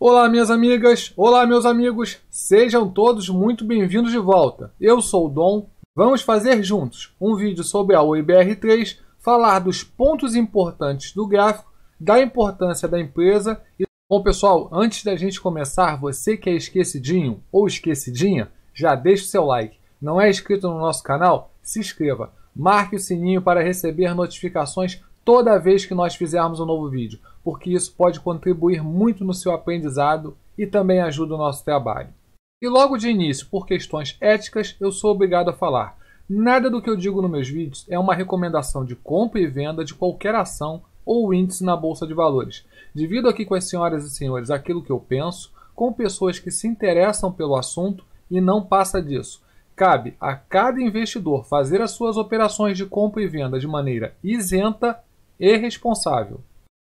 Olá, minhas amigas, olá, meus amigos, sejam todos muito bem-vindos de volta. Eu sou o Dom. Vamos fazer juntos um vídeo sobre a OIBR3, falar dos pontos importantes do gráfico, da importância da empresa e. Bom, pessoal, antes da gente começar, você que é esquecidinho ou esquecidinha, já deixa o seu like. Não é inscrito no nosso canal? Se inscreva. Marque o sininho para receber notificações toda vez que nós fizermos um novo vídeo, porque isso pode contribuir muito no seu aprendizado e também ajuda o nosso trabalho. E logo de início, por questões éticas, eu sou obrigado a falar. Nada do que eu digo nos meus vídeos é uma recomendação de compra e venda de qualquer ação ou índice na bolsa de valores. Divido aqui com as senhoras e senhores aquilo que eu penso, com pessoas que se interessam pelo assunto e não passa disso. Cabe a cada investidor fazer as suas operações de compra e venda de maneira isenta e responsável.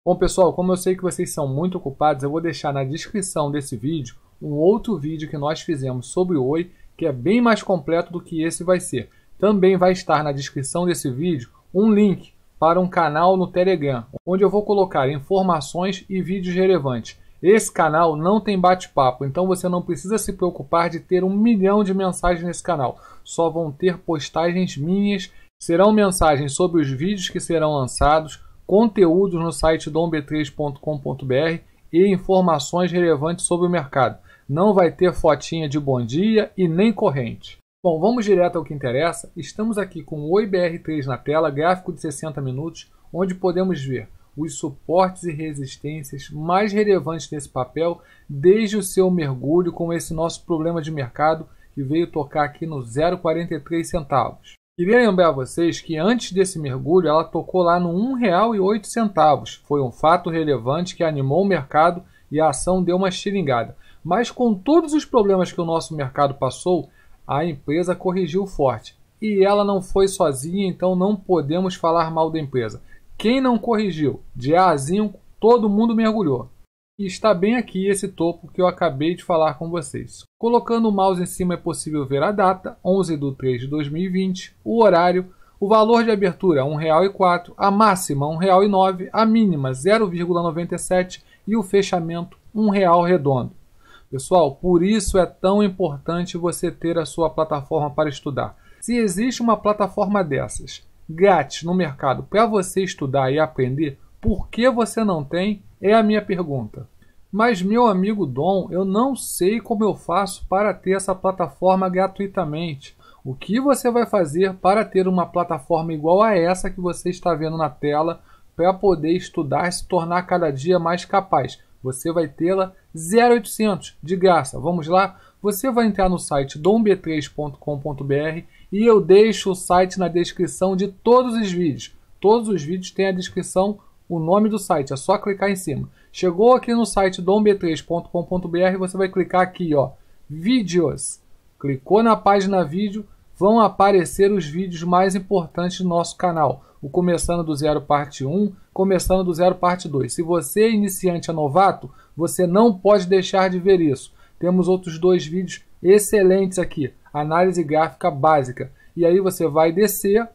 Bom pessoal, como eu sei que vocês são muito ocupados, eu vou deixar na descrição desse vídeo um outro vídeo que nós fizemos sobre o Oi, que é bem mais completo do que esse vai ser. Também vai estar na descrição desse vídeo um link para um canal no Telegram, onde eu vou colocar informações e vídeos relevantes. Esse canal não tem bate-papo, então você não precisa se preocupar de ter um milhão de mensagens nesse canal. Só vão ter postagens minhas Serão mensagens sobre os vídeos que serão lançados, conteúdos no site domb3.com.br e informações relevantes sobre o mercado. Não vai ter fotinha de bom dia e nem corrente. Bom, vamos direto ao que interessa. Estamos aqui com o OIBR3 na tela, gráfico de 60 minutos, onde podemos ver os suportes e resistências mais relevantes desse papel desde o seu mergulho com esse nosso problema de mercado que veio tocar aqui no 0,43 centavos. Queria lembrar vocês que antes desse mergulho ela tocou lá no R$ 1,08. Foi um fato relevante que animou o mercado e a ação deu uma xiringada. Mas com todos os problemas que o nosso mercado passou, a empresa corrigiu forte. E ela não foi sozinha, então não podemos falar mal da empresa. Quem não corrigiu? De A a todo mundo mergulhou e está bem aqui esse topo que eu acabei de falar com vocês. Colocando o mouse em cima é possível ver a data, 11 de 3 de 2020, o horário, o valor de abertura R$ 1,04, a máxima R$ 1,09, a mínima 0,97 e o fechamento R$ 1,00 redondo. Pessoal, por isso é tão importante você ter a sua plataforma para estudar. Se existe uma plataforma dessas grátis no mercado para você estudar e aprender, por que você não tem é a minha pergunta. Mas, meu amigo Dom, eu não sei como eu faço para ter essa plataforma gratuitamente. O que você vai fazer para ter uma plataforma igual a essa que você está vendo na tela para poder estudar e se tornar cada dia mais capaz? Você vai tê-la 0800 de graça. Vamos lá? Você vai entrar no site domb3.com.br e eu deixo o site na descrição de todos os vídeos. Todos os vídeos têm a descrição o nome do site, é só clicar em cima. Chegou aqui no site domb3.com.br, você vai clicar aqui, ó, vídeos. Clicou na página vídeo, vão aparecer os vídeos mais importantes do nosso canal. O começando do zero parte 1, começando do zero parte 2. Se você é iniciante é novato, você não pode deixar de ver isso. Temos outros dois vídeos excelentes aqui, análise gráfica básica. E aí você vai descer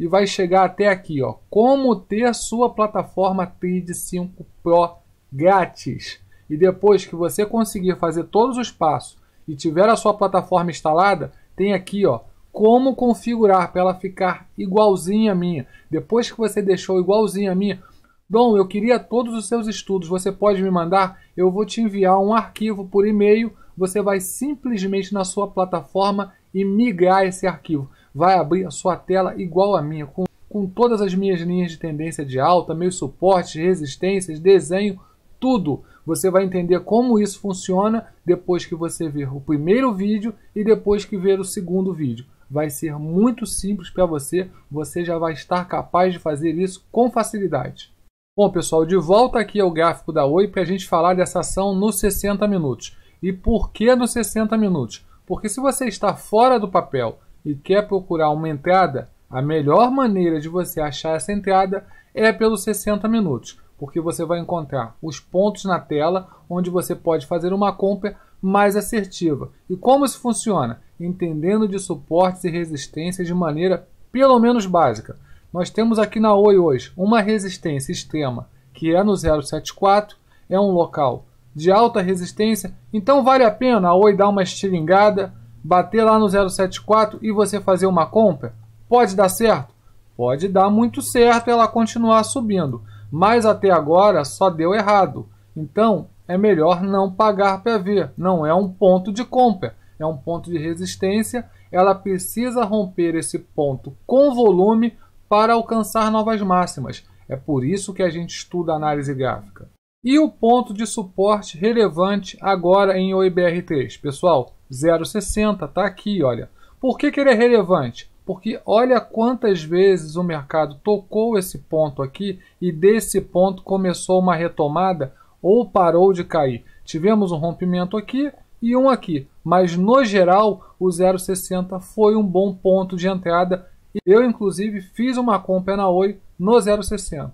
e vai chegar até aqui, ó. Como ter sua plataforma Trade 5 Pro grátis. E depois que você conseguir fazer todos os passos e tiver a sua plataforma instalada, tem aqui, ó, como configurar para ela ficar igualzinha a minha. Depois que você deixou igualzinha a minha, Dom, eu queria todos os seus estudos, você pode me mandar? Eu vou te enviar um arquivo por e-mail, você vai simplesmente na sua plataforma e migrar esse arquivo vai abrir a sua tela igual a minha, com, com todas as minhas linhas de tendência de alta, meus suportes, resistências, desenho, tudo. Você vai entender como isso funciona depois que você ver o primeiro vídeo e depois que ver o segundo vídeo. Vai ser muito simples para você, você já vai estar capaz de fazer isso com facilidade. Bom pessoal, de volta aqui ao gráfico da Oi para a gente falar dessa ação nos 60 minutos. E por que nos 60 minutos? Porque se você está fora do papel e quer procurar uma entrada, a melhor maneira de você achar essa entrada é pelos 60 minutos, porque você vai encontrar os pontos na tela onde você pode fazer uma compra mais assertiva. E como isso funciona? Entendendo de suportes e resistências de maneira pelo menos básica. Nós temos aqui na Oi hoje uma resistência extrema, que é no 074, é um local de alta resistência, então vale a pena a Oi dar uma estilingada, bater lá no 074 e você fazer uma compra? Pode dar certo? Pode dar muito certo ela continuar subindo, mas até agora só deu errado. Então é melhor não pagar para ver. não é um ponto de compra, é um ponto de resistência. Ela precisa romper esse ponto com volume para alcançar novas máximas. É por isso que a gente estuda análise gráfica. E o ponto de suporte relevante agora em OIBR3? Pessoal, 0,60, tá aqui, olha. Por que, que ele é relevante? Porque olha quantas vezes o mercado tocou esse ponto aqui e desse ponto começou uma retomada ou parou de cair. Tivemos um rompimento aqui e um aqui, mas no geral o 0,60 foi um bom ponto de entrada. Eu inclusive fiz uma compra na Oi no 0,60.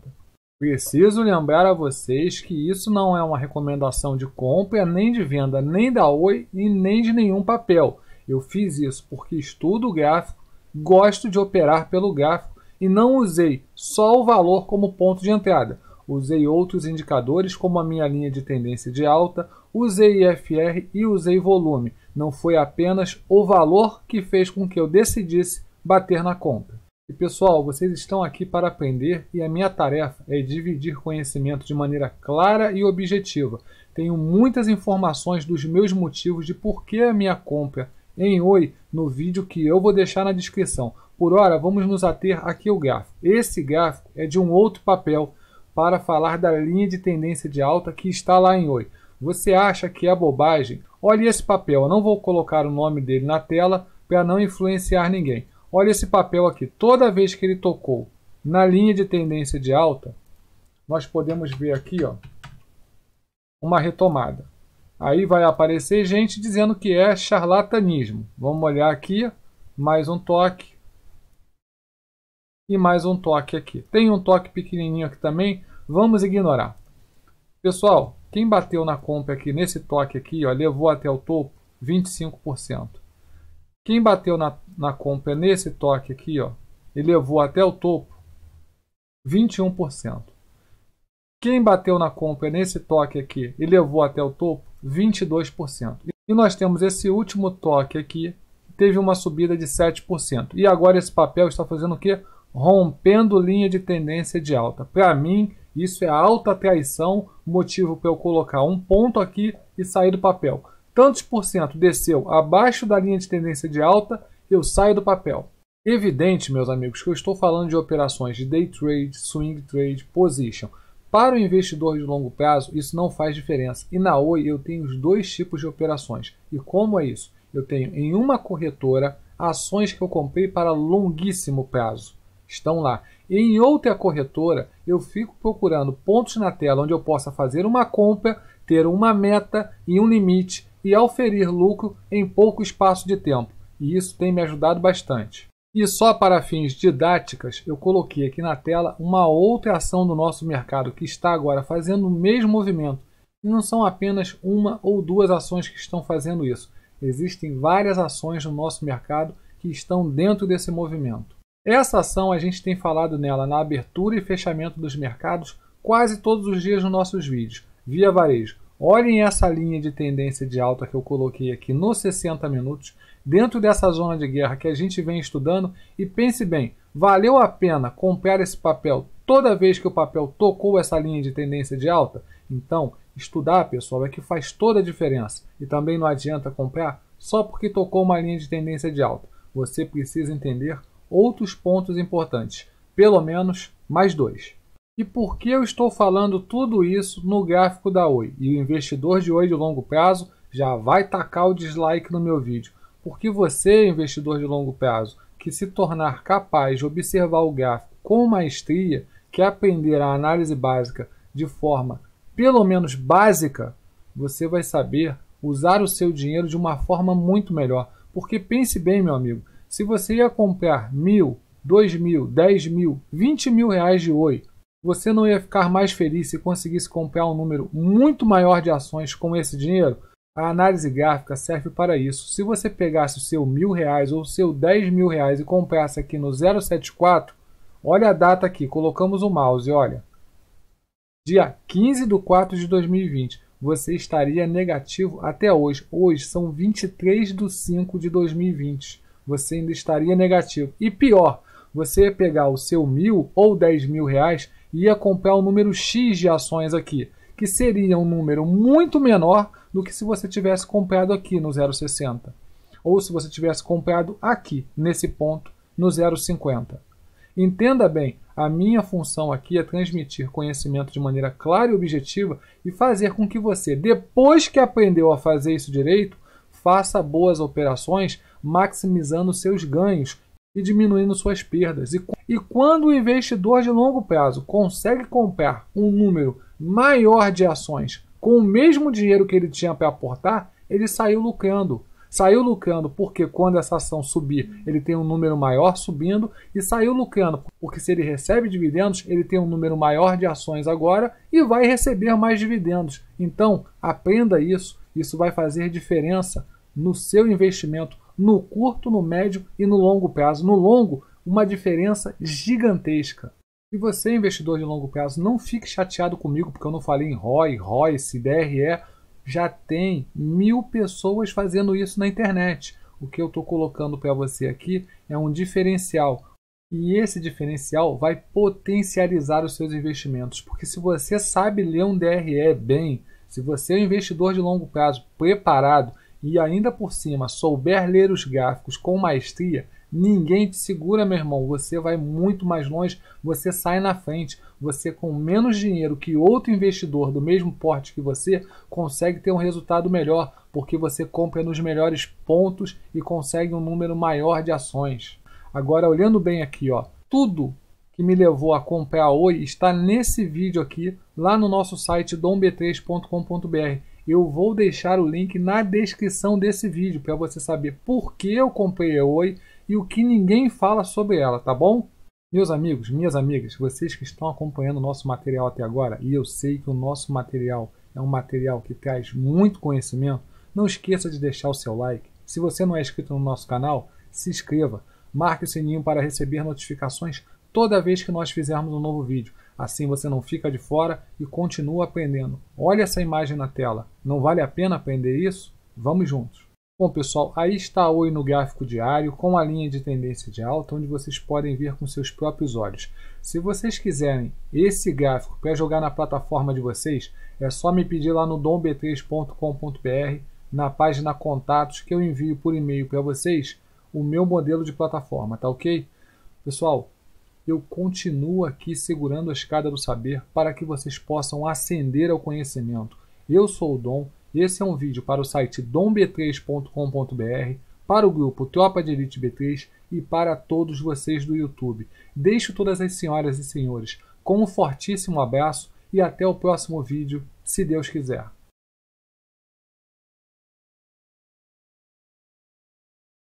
Preciso lembrar a vocês que isso não é uma recomendação de compra, nem de venda, nem da Oi e nem de nenhum papel. Eu fiz isso porque estudo gráfico, gosto de operar pelo gráfico e não usei só o valor como ponto de entrada. Usei outros indicadores como a minha linha de tendência de alta, usei IFR e usei volume. Não foi apenas o valor que fez com que eu decidisse bater na compra. E pessoal, vocês estão aqui para aprender e a minha tarefa é dividir conhecimento de maneira clara e objetiva. Tenho muitas informações dos meus motivos de por que a minha compra em Oi no vídeo que eu vou deixar na descrição. Por hora, vamos nos ater aqui ao gráfico. Esse gráfico é de um outro papel para falar da linha de tendência de alta que está lá em Oi. Você acha que é bobagem? Olhe esse papel, eu não vou colocar o nome dele na tela para não influenciar ninguém. Olha esse papel aqui. Toda vez que ele tocou na linha de tendência de alta, nós podemos ver aqui ó, uma retomada. Aí vai aparecer gente dizendo que é charlatanismo. Vamos olhar aqui, mais um toque e mais um toque aqui. Tem um toque pequenininho aqui também, vamos ignorar. Pessoal, quem bateu na compra aqui nesse toque aqui, ó, levou até o topo 25%. Quem bateu na, na compra nesse toque aqui, ó, e levou até o topo, 21%. Quem bateu na compra nesse toque aqui ele levou até o topo, 22%. E nós temos esse último toque aqui, que teve uma subida de 7%. E agora esse papel está fazendo o quê? Rompendo linha de tendência de alta. Para mim, isso é alta traição, motivo para eu colocar um ponto aqui e sair do papel tantos por cento desceu abaixo da linha de tendência de alta, eu saio do papel. Evidente, meus amigos, que eu estou falando de operações de day trade, swing trade, position. Para o investidor de longo prazo, isso não faz diferença. E na Oi eu tenho os dois tipos de operações. E como é isso? Eu tenho em uma corretora ações que eu comprei para longuíssimo prazo. Estão lá. E em outra corretora, eu fico procurando pontos na tela onde eu possa fazer uma compra, ter uma meta e um limite e auferir lucro em pouco espaço de tempo, e isso tem me ajudado bastante. E só para fins didáticas, eu coloquei aqui na tela uma outra ação do nosso mercado que está agora fazendo o mesmo movimento. E não são apenas uma ou duas ações que estão fazendo isso. Existem várias ações no nosso mercado que estão dentro desse movimento. Essa ação a gente tem falado nela na abertura e fechamento dos mercados quase todos os dias nos nossos vídeos, via varejo. Olhem essa linha de tendência de alta que eu coloquei aqui nos 60 minutos, dentro dessa zona de guerra que a gente vem estudando, e pense bem, valeu a pena comprar esse papel toda vez que o papel tocou essa linha de tendência de alta? Então, estudar, pessoal, é que faz toda a diferença. E também não adianta comprar só porque tocou uma linha de tendência de alta. Você precisa entender outros pontos importantes, pelo menos mais dois. E por que eu estou falando tudo isso no gráfico da Oi? E o investidor de Oi de longo prazo já vai tacar o dislike no meu vídeo. Porque você, investidor de longo prazo, que se tornar capaz de observar o gráfico com maestria, que aprender a análise básica de forma pelo menos básica, você vai saber usar o seu dinheiro de uma forma muito melhor. Porque pense bem, meu amigo, se você ia comprar mil, dois mil, dez mil, vinte mil reais de Oi você não ia ficar mais feliz se conseguisse comprar um número muito maior de ações com esse dinheiro? A análise gráfica serve para isso. Se você pegasse o seu mil reais ou o seu dez mil reais e comprasse aqui no 074, olha a data aqui, colocamos o mouse, olha. Dia 15 de 4 de 2020, você estaria negativo até hoje. Hoje são 23 de 5 de 2020, você ainda estaria negativo. E pior, você pegar o seu mil ou dez mil reais ia comprar um número X de ações aqui, que seria um número muito menor do que se você tivesse comprado aqui no 0,60, ou se você tivesse comprado aqui, nesse ponto, no 0,50. Entenda bem, a minha função aqui é transmitir conhecimento de maneira clara e objetiva e fazer com que você, depois que aprendeu a fazer isso direito, faça boas operações, maximizando seus ganhos e diminuindo suas perdas. E, e quando o investidor de longo prazo consegue comprar um número maior de ações com o mesmo dinheiro que ele tinha para aportar, ele saiu lucrando. Saiu lucrando porque quando essa ação subir, ele tem um número maior subindo, e saiu lucrando porque se ele recebe dividendos, ele tem um número maior de ações agora e vai receber mais dividendos. Então, aprenda isso, isso vai fazer diferença no seu investimento no curto, no médio e no longo prazo. No longo, uma diferença gigantesca. E você, investidor de longo prazo, não fique chateado comigo porque eu não falei em ROI, ROI, DRE. Já tem mil pessoas fazendo isso na internet. O que eu estou colocando para você aqui é um diferencial. E esse diferencial vai potencializar os seus investimentos. Porque se você sabe ler um DRE bem, se você é um investidor de longo prazo preparado e ainda por cima souber ler os gráficos com maestria, ninguém te segura, meu irmão. Você vai muito mais longe, você sai na frente. Você, com menos dinheiro que outro investidor do mesmo porte que você, consegue ter um resultado melhor, porque você compra nos melhores pontos e consegue um número maior de ações. Agora, olhando bem aqui, ó, tudo que me levou a comprar hoje Oi está nesse vídeo aqui, lá no nosso site domb3.com.br. Eu vou deixar o link na descrição desse vídeo para você saber por que eu comprei a Oi e o que ninguém fala sobre ela, tá bom? Meus amigos, minhas amigas, vocês que estão acompanhando o nosso material até agora, e eu sei que o nosso material é um material que traz muito conhecimento, não esqueça de deixar o seu like. Se você não é inscrito no nosso canal, se inscreva. Marque o sininho para receber notificações toda vez que nós fizermos um novo vídeo. Assim você não fica de fora e continua aprendendo. Olha essa imagem na tela. Não vale a pena aprender isso? Vamos juntos. Bom, pessoal, aí está a Oi no gráfico diário com a linha de tendência de alta, onde vocês podem ver com seus próprios olhos. Se vocês quiserem esse gráfico para jogar na plataforma de vocês, é só me pedir lá no domb3.com.br, na página Contatos, que eu envio por e-mail para vocês o meu modelo de plataforma, tá ok? Pessoal, eu continuo aqui segurando a escada do saber para que vocês possam ascender ao conhecimento. Eu sou o Dom, esse é um vídeo para o site domb3.com.br, para o grupo Tropa de Elite B3 e para todos vocês do YouTube. Deixo todas as senhoras e senhores com um fortíssimo abraço e até o próximo vídeo, se Deus quiser.